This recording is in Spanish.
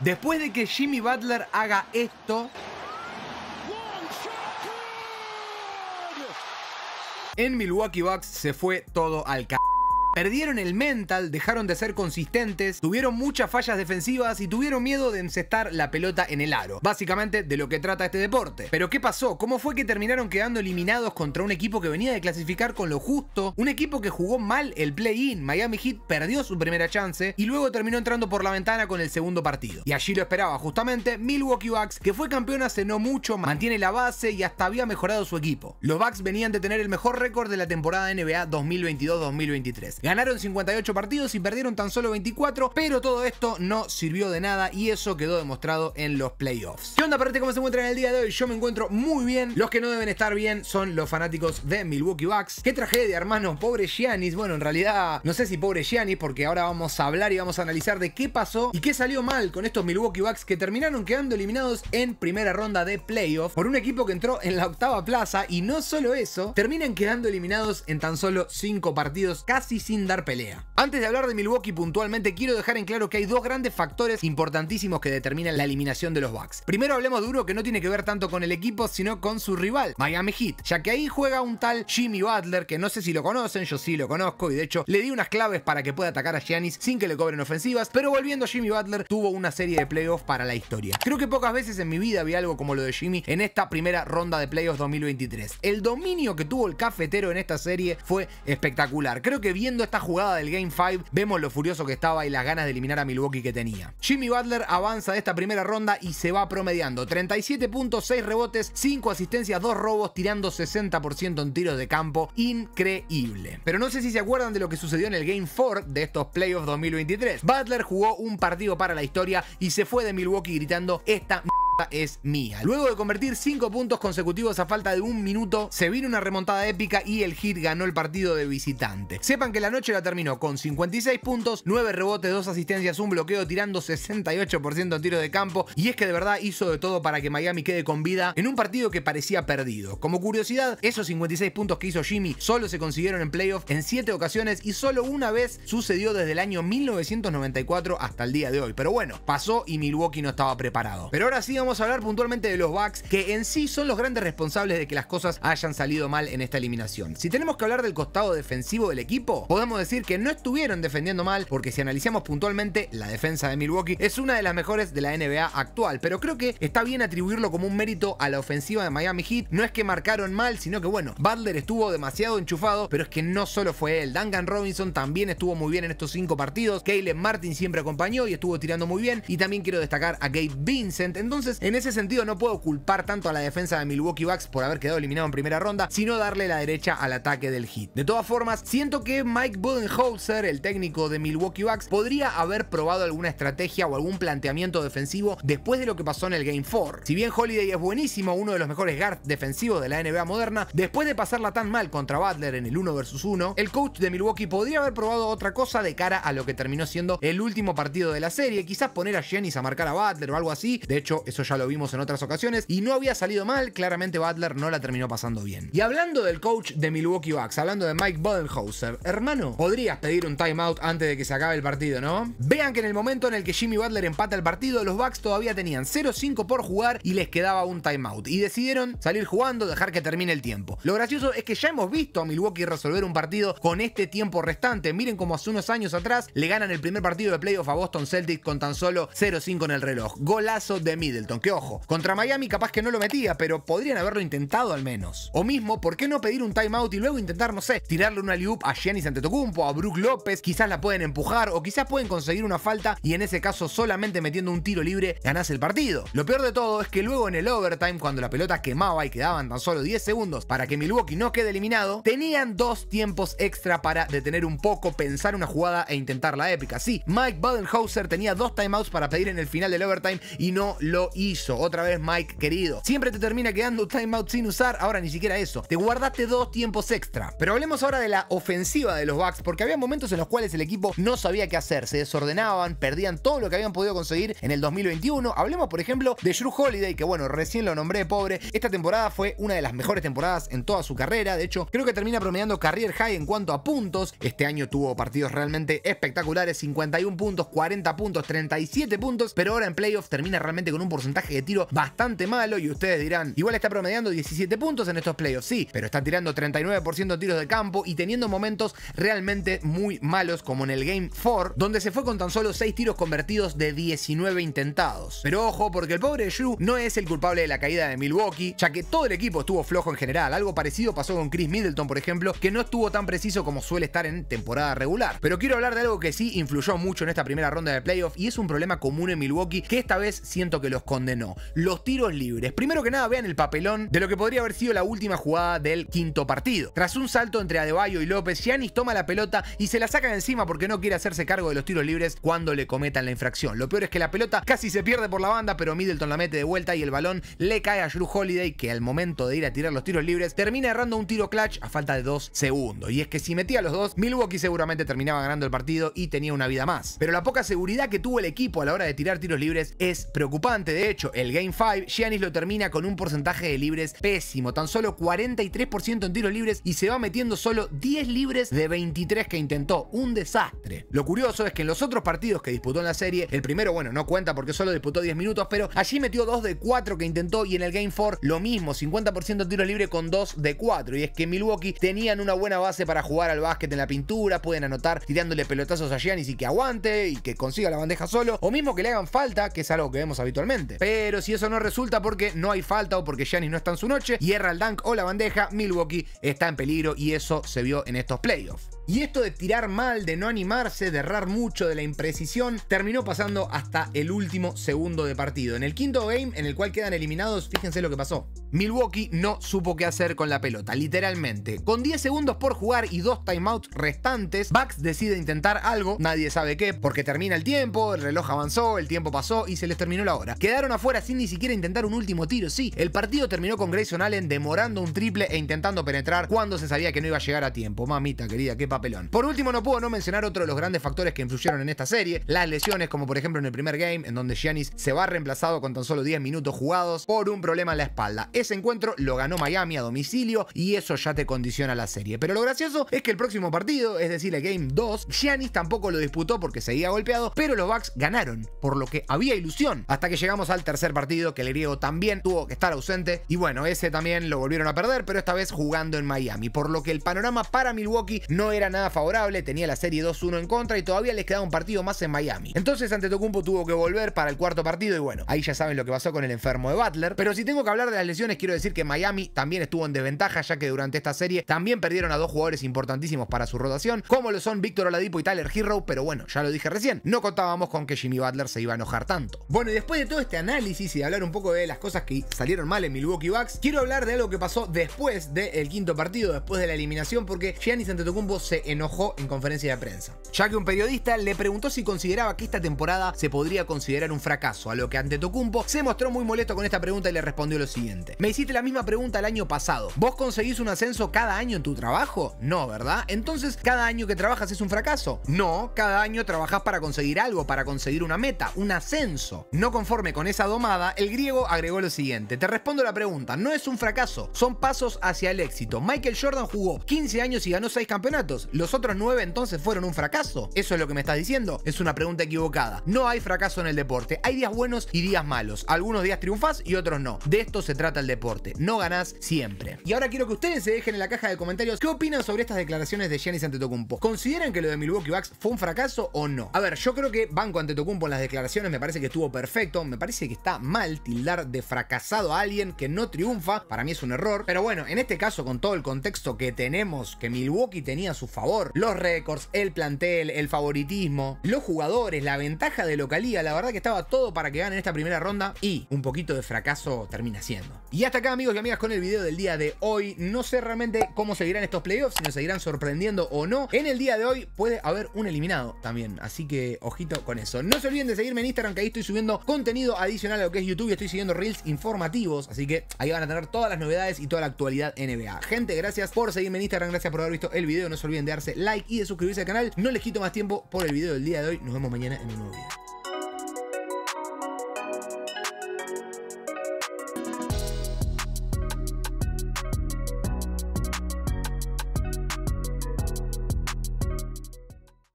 Después de que Jimmy Butler haga esto, en Milwaukee Bucks se fue todo al c Perdieron el mental, dejaron de ser consistentes, tuvieron muchas fallas defensivas y tuvieron miedo de encestar la pelota en el aro. Básicamente de lo que trata este deporte. Pero ¿qué pasó? ¿Cómo fue que terminaron quedando eliminados contra un equipo que venía de clasificar con lo justo? Un equipo que jugó mal el play-in. Miami Heat perdió su primera chance y luego terminó entrando por la ventana con el segundo partido. Y allí lo esperaba justamente Milwaukee Bucks, que fue campeón hace no mucho, mantiene la base y hasta había mejorado su equipo. Los Bucks venían de tener el mejor récord de la temporada NBA 2022-2023. Ganaron 58 partidos y perdieron tan solo 24, pero todo esto no sirvió de nada y eso quedó demostrado en los playoffs. ¿Qué onda, aparte ¿Cómo se encuentran el día de hoy? Yo me encuentro muy bien. Los que no deben estar bien son los fanáticos de Milwaukee Bucks. Qué tragedia, hermano. Pobre Giannis. Bueno, en realidad, no sé si pobre Giannis, porque ahora vamos a hablar y vamos a analizar de qué pasó y qué salió mal con estos Milwaukee Bucks que terminaron quedando eliminados en primera ronda de playoffs por un equipo que entró en la octava plaza y no solo eso, terminan quedando eliminados en tan solo 5 partidos, casi sin dar pelea. Antes de hablar de Milwaukee puntualmente, quiero dejar en claro que hay dos grandes factores importantísimos que determinan la eliminación de los Bucks. Primero hablemos de uno que no tiene que ver tanto con el equipo, sino con su rival, Miami Heat, ya que ahí juega un tal Jimmy Butler, que no sé si lo conocen, yo sí lo conozco, y de hecho le di unas claves para que pueda atacar a Giannis sin que le cobren ofensivas, pero volviendo a Jimmy Butler, tuvo una serie de playoffs para la historia. Creo que pocas veces en mi vida vi algo como lo de Jimmy en esta primera ronda de playoffs 2023. El dominio que tuvo el cafetero en esta serie fue espectacular. Creo que viendo esta jugada del Game 5, vemos lo furioso que estaba y las ganas de eliminar a Milwaukee que tenía. Jimmy Butler avanza de esta primera ronda y se va promediando 37 puntos, 6 rebotes, 5 asistencias, 2 robos, tirando 60% en tiros de campo. Increíble. Pero no sé si se acuerdan de lo que sucedió en el Game 4 de estos playoffs 2023. Butler jugó un partido para la historia y se fue de Milwaukee gritando esta es mía. Luego de convertir 5 puntos consecutivos a falta de un minuto, se vino una remontada épica y el Heat ganó el partido de visitante. Sepan que la noche la terminó con 56 puntos, 9 rebotes, 2 asistencias, un bloqueo tirando 68% en tiro de campo y es que de verdad hizo de todo para que Miami quede con vida en un partido que parecía perdido. Como curiosidad, esos 56 puntos que hizo Jimmy solo se consiguieron en playoff en 7 ocasiones y solo una vez sucedió desde el año 1994 hasta el día de hoy. Pero bueno, pasó y Milwaukee no estaba preparado. Pero ahora sí vamos a hablar puntualmente de los Bucks, que en sí son los grandes responsables de que las cosas hayan salido mal en esta eliminación. Si tenemos que hablar del costado defensivo del equipo, podemos decir que no estuvieron defendiendo mal, porque si analizamos puntualmente, la defensa de Milwaukee es una de las mejores de la NBA actual, pero creo que está bien atribuirlo como un mérito a la ofensiva de Miami Heat. No es que marcaron mal, sino que bueno, Butler estuvo demasiado enchufado, pero es que no solo fue él. Duncan Robinson también estuvo muy bien en estos cinco partidos. Caleb Martin siempre acompañó y estuvo tirando muy bien. Y también quiero destacar a Gabe Vincent. Entonces, en ese sentido, no puedo culpar tanto a la defensa de Milwaukee Bucks por haber quedado eliminado en primera ronda, sino darle la derecha al ataque del Heat. De todas formas, siento que Mike Budenholzer, el técnico de Milwaukee Bucks, podría haber probado alguna estrategia o algún planteamiento defensivo después de lo que pasó en el Game 4. Si bien Holiday es buenísimo, uno de los mejores guards defensivos de la NBA moderna, después de pasarla tan mal contra Butler en el 1 vs 1, el coach de Milwaukee podría haber probado otra cosa de cara a lo que terminó siendo el último partido de la serie, quizás poner a Giannis a marcar a Butler o algo así, de hecho eso ya lo vimos en otras ocasiones, y no había salido mal, claramente Butler no la terminó pasando bien. Y hablando del coach de Milwaukee Bucks, hablando de Mike Bodenhauser hermano, podrías pedir un timeout antes de que se acabe el partido, ¿no? Vean que en el momento en el que Jimmy Butler empata el partido, los Bucks todavía tenían 0-5 por jugar y les quedaba un timeout, y decidieron salir jugando, dejar que termine el tiempo. Lo gracioso es que ya hemos visto a Milwaukee resolver un partido con este tiempo restante, miren cómo hace unos años atrás le ganan el primer partido de playoff a Boston Celtics con tan solo 0-5 en el reloj. Golazo de Middleton que ojo, contra Miami capaz que no lo metía, pero podrían haberlo intentado al menos. O mismo, ¿por qué no pedir un timeout y luego intentar, no sé, tirarle una loop a Giannis Antetokounmpo, a Brook López, quizás la pueden empujar o quizás pueden conseguir una falta y en ese caso solamente metiendo un tiro libre ganás el partido. Lo peor de todo es que luego en el overtime, cuando la pelota quemaba y quedaban tan solo 10 segundos para que Milwaukee no quede eliminado, tenían dos tiempos extra para detener un poco, pensar una jugada e intentar la épica. Sí, Mike Budenhauser tenía dos timeouts para pedir en el final del overtime y no lo hizo. Otra vez, Mike, querido. Siempre te termina quedando timeout sin usar. Ahora ni siquiera eso. Te guardaste dos tiempos extra. Pero hablemos ahora de la ofensiva de los Bucks, porque había momentos en los cuales el equipo no sabía qué hacer. Se desordenaban, perdían todo lo que habían podido conseguir en el 2021. Hablemos, por ejemplo, de Drew Holiday, que bueno, recién lo nombré pobre. Esta temporada fue una de las mejores temporadas en toda su carrera. De hecho, creo que termina promediando career high en cuanto a puntos. Este año tuvo partidos realmente espectaculares: 51 puntos, 40 puntos, 37 puntos. Pero ahora en playoffs termina realmente con un porcentaje de tiro bastante malo y ustedes dirán, igual está promediando 17 puntos en estos playoffs, sí, pero está tirando 39% de tiros de campo y teniendo momentos realmente muy malos como en el Game 4, donde se fue con tan solo 6 tiros convertidos de 19 intentados. Pero ojo, porque el pobre Drew no es el culpable de la caída de Milwaukee, ya que todo el equipo estuvo flojo en general. Algo parecido pasó con Chris Middleton, por ejemplo, que no estuvo tan preciso como suele estar en temporada regular. Pero quiero hablar de algo que sí influyó mucho en esta primera ronda de playoffs y es un problema común en Milwaukee que esta vez siento que los no. Los tiros libres. Primero que nada, vean el papelón de lo que podría haber sido la última jugada del quinto partido. Tras un salto entre Adebayo y López, Giannis toma la pelota y se la saca de encima porque no quiere hacerse cargo de los tiros libres cuando le cometan la infracción. Lo peor es que la pelota casi se pierde por la banda, pero Middleton la mete de vuelta y el balón le cae a Drew Holiday, que al momento de ir a tirar los tiros libres, termina errando un tiro clutch a falta de dos segundos. Y es que si metía los dos, Milwaukee seguramente terminaba ganando el partido y tenía una vida más. Pero la poca seguridad que tuvo el equipo a la hora de tirar tiros libres es preocupante. De hecho, el Game 5, Giannis lo termina con un porcentaje de libres pésimo, tan solo 43% en tiros libres y se va metiendo solo 10 libres de 23 que intentó. Un desastre. Lo curioso es que en los otros partidos que disputó en la serie, el primero, bueno, no cuenta porque solo disputó 10 minutos, pero allí metió 2 de 4 que intentó y en el Game 4 lo mismo, 50% en tiros libres con 2 de 4. Y es que Milwaukee tenían una buena base para jugar al básquet en la pintura, pueden anotar tirándole pelotazos a Giannis y que aguante y que consiga la bandeja solo, o mismo que le hagan falta, que es algo que vemos habitualmente. Pero si eso no resulta porque no hay falta o porque Giannis no está en su noche y el dunk o la bandeja, Milwaukee está en peligro y eso se vio en estos playoffs. Y esto de tirar mal, de no animarse, de errar mucho, de la imprecisión, terminó pasando hasta el último segundo de partido. En el quinto game, en el cual quedan eliminados, fíjense lo que pasó. Milwaukee no supo qué hacer con la pelota, literalmente. Con 10 segundos por jugar y dos timeouts restantes, Bucks decide intentar algo, nadie sabe qué, porque termina el tiempo, el reloj avanzó, el tiempo pasó y se les terminó la hora. Quedaron afuera sin ni siquiera intentar un último tiro, sí. El partido terminó con Grayson Allen demorando un triple e intentando penetrar cuando se sabía que no iba a llegar a tiempo. Mamita querida, qué papelón. Por último, no puedo no mencionar otro de los grandes factores que influyeron en esta serie, las lesiones, como por ejemplo en el primer game, en donde Giannis se va reemplazado con tan solo 10 minutos jugados por un problema en la espalda. Ese encuentro lo ganó Miami a domicilio y eso ya te condiciona la serie. Pero lo gracioso es que el próximo partido, es decir, el Game 2, Giannis tampoco lo disputó porque seguía golpeado, pero los Bucks ganaron, por lo que había ilusión. Hasta que llegamos al tercer partido que el griego también tuvo que estar ausente y bueno, ese también lo volvieron a perder, pero esta vez jugando en Miami, por lo que el panorama para Milwaukee no era nada favorable, tenía la serie 2-1 en contra y todavía les quedaba un partido más en Miami. Entonces ante Antetokounmpo tuvo que volver para el cuarto partido y bueno, ahí ya saben lo que pasó con el enfermo de Butler, pero si tengo que hablar de las lesiones quiero decir que Miami también estuvo en desventaja ya que durante esta serie también perdieron a dos jugadores importantísimos para su rotación, como lo son Víctor Oladipo y Tyler Hero, pero bueno, ya lo dije recién, no contábamos con que Jimmy Butler se iba a enojar tanto. Bueno, y después de todo este análisis y hablar un poco de las cosas que salieron mal en Milwaukee Bucks, quiero hablar de algo que pasó después del quinto partido, después de la eliminación, porque Giannis Antetokounmpo se enojó en conferencia de prensa, ya que un periodista le preguntó si consideraba que esta temporada se podría considerar un fracaso, a lo que Antetokounmpo se mostró muy molesto con esta pregunta y le respondió lo siguiente. Me hiciste la misma pregunta el año pasado. ¿Vos conseguís un ascenso cada año en tu trabajo? No, ¿verdad? Entonces, ¿cada año que trabajas es un fracaso? No, cada año trabajás para conseguir algo, para conseguir una meta, un ascenso. No conforme con esa domada, el griego agregó lo siguiente. Te respondo la pregunta, no es un fracaso, son pasos hacia el éxito. Michael Jordan jugó 15 años y ganó 6 campeonatos. ¿Los otros 9 entonces fueron un fracaso? ¿Eso es lo que me estás diciendo? Es una pregunta equivocada. No hay fracaso en el deporte. Hay días buenos y días malos. Algunos días triunfás y otros no. De esto se trata el deporte. No ganás siempre. Y ahora quiero que ustedes se dejen en la caja de comentarios qué opinan sobre estas declaraciones de Giannis Antetokounmpo. ¿Consideran que lo de Milwaukee Bucks fue un fracaso o no? A ver, yo creo que Banco Antetokounmpo en las declaraciones me parece que estuvo perfecto. Me parece que está mal tildar de fracasado a alguien que no triunfa. Para mí es un error. Pero bueno, en este caso, con todo el contexto que tenemos, que Milwaukee tenía a su favor, los récords, el plantel, el favoritismo, los jugadores, la ventaja de localía, la verdad que estaba todo para que ganen esta primera ronda y un poquito de fracaso termina siendo. Y hasta acá, amigos y amigas, con el video del día de hoy. No sé realmente cómo seguirán estos playoffs, si nos seguirán sorprendiendo o no. En el día de hoy puede haber un eliminado también, así que ojito con eso. No se olviden de seguirme en Instagram, que ahí estoy subiendo contenido al adicional a lo que es YouTube y estoy siguiendo reels informativos, así que ahí van a tener todas las novedades y toda la actualidad NBA. Gente, gracias por seguirme en Instagram, gracias por haber visto el video, no se olviden de darse like y de suscribirse al canal. No les quito más tiempo por el video del día de hoy, nos vemos mañana en un nuevo video.